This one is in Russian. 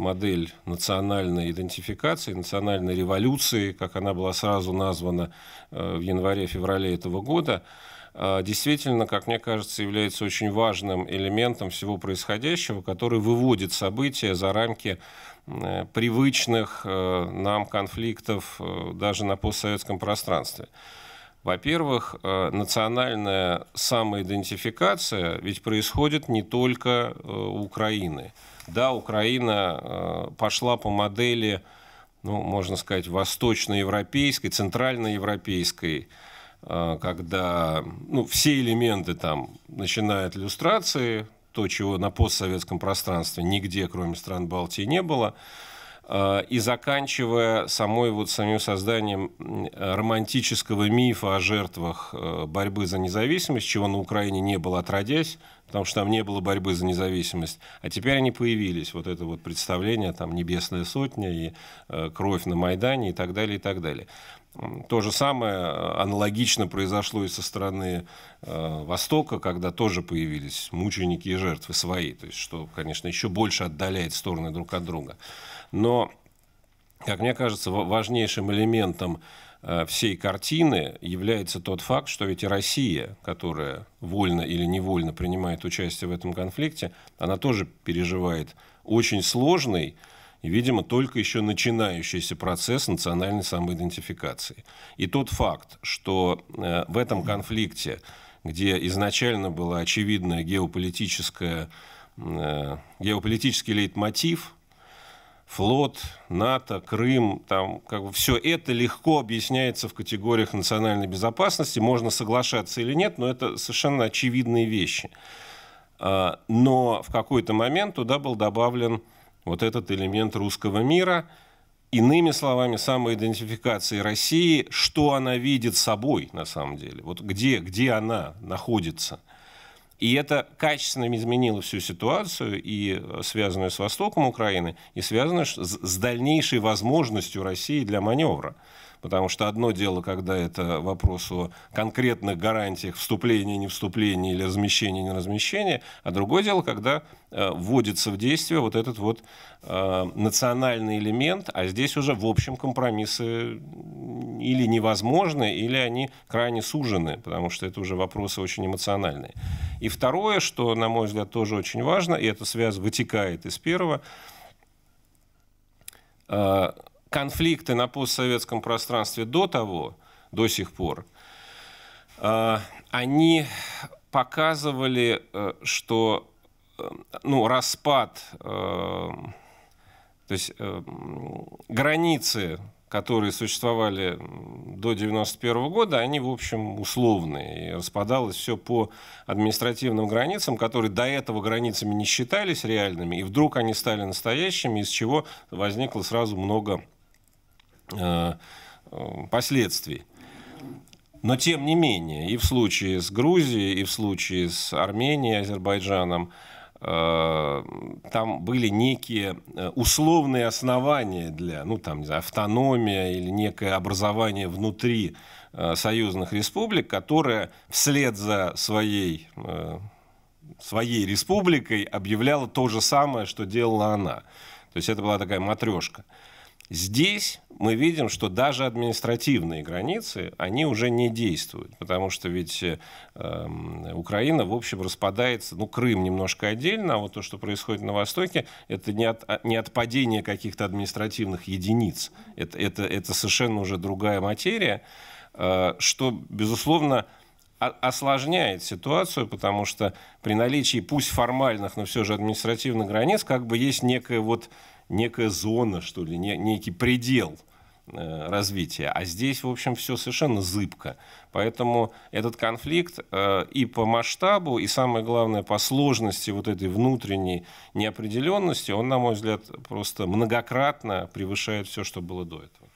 модель национальной идентификации, национальной революции, как она была сразу названа э, в январе-феврале этого года, э, действительно, как мне кажется, является очень важным элементом всего происходящего, который выводит события за рамки э, привычных нам конфликтов даже на постсоветском пространстве. Во-первых, э, национальная самоидентификация ведь происходит не только э, у Украины. Да, Украина э, пошла по модели, ну, можно сказать, восточноевропейской, центральноевропейской, когда ну, все элементы там, начиная от иллюстрации, то, чего на постсоветском пространстве нигде, кроме стран Балтии, не было – Э, и заканчивая самой вот самим созданием э, романтического мифа о жертвах э, борьбы за независимость, чего на Украине не было отродясь, потому что там не было борьбы за независимость, а теперь они появились, вот это вот представление, там, «Небесная сотня» и «Кровь на Майдане» и так далее, и так далее. То же самое э, аналогично произошло и со стороны э, Востока, когда тоже появились мученики и жертвы свои, то есть что, конечно, еще больше отдаляет стороны друг от друга. Но, как мне кажется, важнейшим элементом э, всей картины является тот факт, что ведь и Россия, которая вольно или невольно принимает участие в этом конфликте, она тоже переживает очень сложный и, видимо, только еще начинающийся процесс национальной самоидентификации. И тот факт, что э, в этом конфликте, где изначально была очевидная геополитическая, э, геополитический лейтмотив, флот, НАТО, Крым, там как бы все это легко объясняется в категориях национальной безопасности, можно соглашаться или нет, но это совершенно очевидные вещи. А, но в какой-то момент туда был добавлен вот этот элемент русского мира, иными словами, самоидентификации России, что она видит собой на самом деле, вот где, где она находится. И это качественно изменило всю ситуацию, и э, связанную с Востоком Украины, и связанную с дальнейшей возможностью России для маневра. Потому что одно дело, когда это вопрос о конкретных гарантиях вступления, не вступления или размещения, не размещения, а другое дело, когда э, вводится в действие вот этот вот э, национальный элемент, а здесь уже в общем компромиссы или невозможны, или они крайне сужены, потому что это уже вопросы очень эмоциональные. И второе, что, на мой взгляд, тоже очень важно, и эта связь вытекает из первого, э, конфликты на постсоветском пространстве до того, до сих пор, э, они показывали, э, что э, ну, распад, то есть границы, которые существовали до 1991 года, они, в общем, условные. И распадалось все по административным границам, которые до этого границами не считались реальными, и вдруг они стали настоящими, из чего возникло сразу много Э, последствий. Но тем не менее, и в случае с Грузией, и в случае с Арменией, Азербайджаном, э, там были некие э, условные основания для, ну там, не знаю, автономия или некое образование внутри союзных республик, которое вслед за своей своей республикой объявляло то же самое, что делала она. То есть это была такая матрешка. Здесь мы видим, что даже административные границы, они уже не действуют, потому что ведь э, эм, Украина, в общем, распадается, ну, Крым немножко отдельно, а вот то, что происходит на Востоке, это не, от, а, не отпадение каких-то административных единиц, это, это, это совершенно уже другая материя, э, что, безусловно, осложняет ситуацию, потому что при наличии пусть формальных, но все же административных границ, как бы есть некая вот некая зона, что ли, не, некий предел э, развития. А здесь, в общем, все совершенно зыбко. Поэтому этот конфликт э, и по масштабу, и самое главное, по сложности вот этой внутренней неопределенности, он, на мой взгляд, просто многократно превышает все, что было до этого.